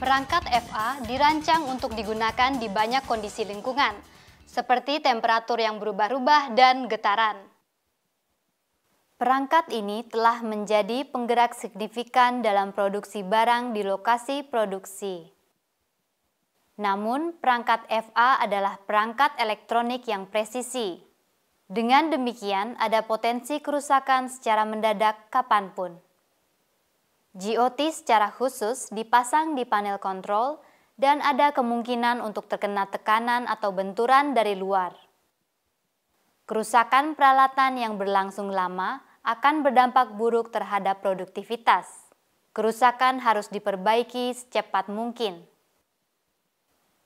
Perangkat FA dirancang untuk digunakan di banyak kondisi lingkungan, seperti temperatur yang berubah-ubah dan getaran. Perangkat ini telah menjadi penggerak signifikan dalam produksi barang di lokasi produksi. Namun, perangkat FA adalah perangkat elektronik yang presisi. Dengan demikian, ada potensi kerusakan secara mendadak kapanpun. GOT secara khusus dipasang di panel kontrol dan ada kemungkinan untuk terkena tekanan atau benturan dari luar. Kerusakan peralatan yang berlangsung lama akan berdampak buruk terhadap produktivitas. Kerusakan harus diperbaiki secepat mungkin.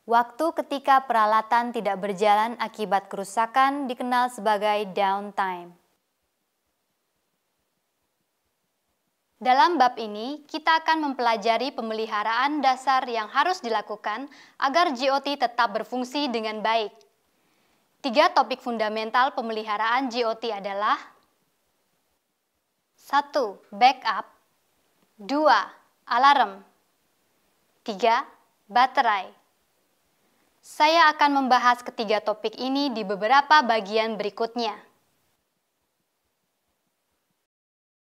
Waktu ketika peralatan tidak berjalan akibat kerusakan dikenal sebagai downtime. Dalam bab ini, kita akan mempelajari pemeliharaan dasar yang harus dilakukan agar GOT tetap berfungsi dengan baik. Tiga topik fundamental pemeliharaan GOT adalah 1. Backup 2. Alarm 3. Baterai Saya akan membahas ketiga topik ini di beberapa bagian berikutnya.